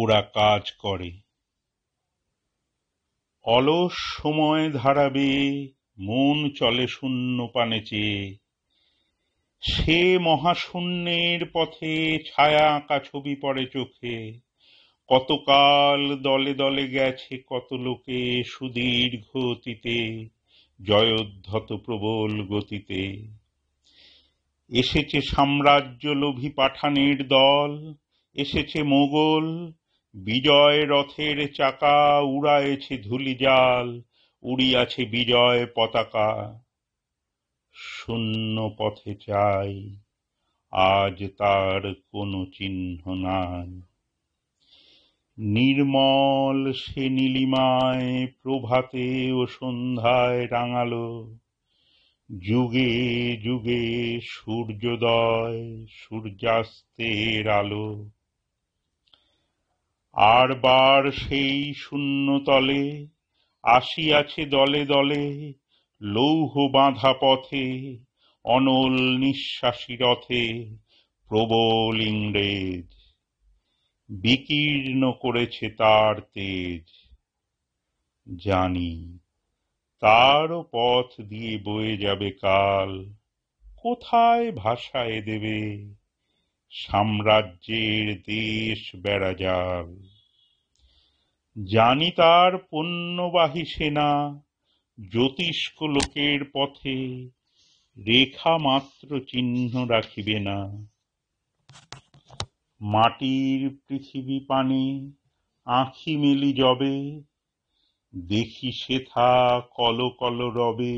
ওরা কাজ করে অলস সময় ধারাবে মন চলে শূন্য পানে চেয়ে সে মহাশূন্যের পথে ছায়া আঁকা ছবি পড়ে চোখে কতকাল দলে দলে গেছে কত লোকে সুদীর্ঘ অতীতে জয়োদ্ধত প্রবল গতিতে এসেছে সাম্রাজ্য লোভী পাঠানের দল এসেছে মোগল বিজয় রথের চাকা উড়ায়েছে ধুলিজাল উড়িয়াছে বিজয় পতাকা শূন্য পথে চাই আজ তার কোনো চিহ্ন নাই নির্মল সে নীলিমায় প্রভাতে ও সন্ধ্যায় রাঙালো যুগে যুগে সূর্যোদয় সূর্যাস্তের আলো আর বার সেই শূন্যতলে আসিয়াছে দলে দলে লৌহ বাঁধা পথে অনল নিঃশ্বাসী রথে প্রবল ইংরেজ বিকীর্ণ করেছে তার তেজ জানি তারও পথ দিয়ে বয়ে যাবে কাল কোথায় ভাষায় দেবে সাম্রাজ্যের দেশ বেড়াজাল জানি তার পণ্যবাহী সেনা জ্যোতিষ্ক লোকের পথে রেখা মাত্র চিহ্ন রাখিবে না মাটির পৃথিবী পানে আঁখি মেলি জবে দেখি সেথা কল কল রবে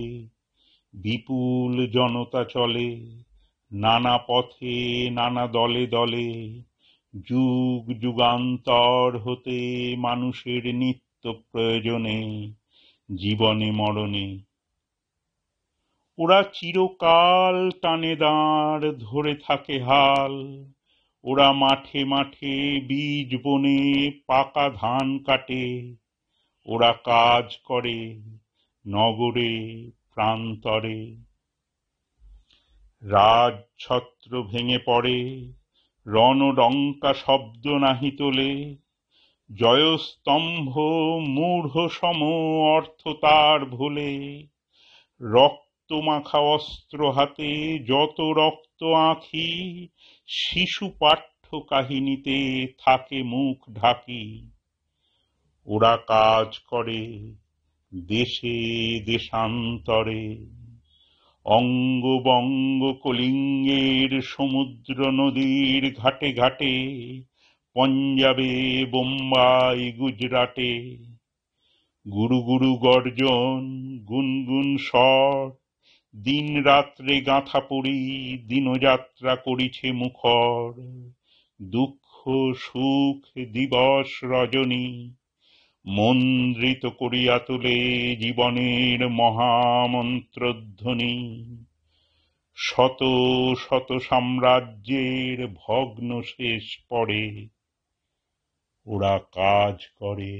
বিপুল জনতা চলে নানা পথে নানা দলে দলে যুগ যুগান্তর হতে মানুষের নিত্য প্রয়োজনে জীবনে মরণে ওরা চিরকাল টানে দাঁড় ধরে থাকে হাল ওরা মাঠে মাঠে বীজ বনে পাকা ধান কাটে ওরা কাজ করে নগরে প্রান্তরে রাজ ছত্র ভেঙে পড়ে রণডঙ্কা শব্দ নাহি তোলে জয়স্তম্ভ মূঢ় সম অর্থ তার ভোলে রক্ত মাখা অস্ত্র হাতে যত রক্ত আঁখি শিশু পাঠ্য কাহিনীতে থাকে মুখ ঢাকি ওরা কাজ করে দেশে দেশান্তরে অঙ্গবঙ্গ কলিঙ্গের সমুদ্র নদীর ঘাটে ঘাটে পঞ্জাবে বোম্বাই গুজরাটে গুরু গুরু গর্জন গুনগুন স্বর দিন রাত্রে গাঁথা পড়ি দিনযাত্রা করিছে মুখর দুঃখ সুখ দিবস রজনী মন্দ্রিত করিয়া তুলে জীবনের মহামন্ত্রধ্বনি শত শত সাম্রাজ্যের ভগ্ন শেষ পড়ে ওরা কাজ করে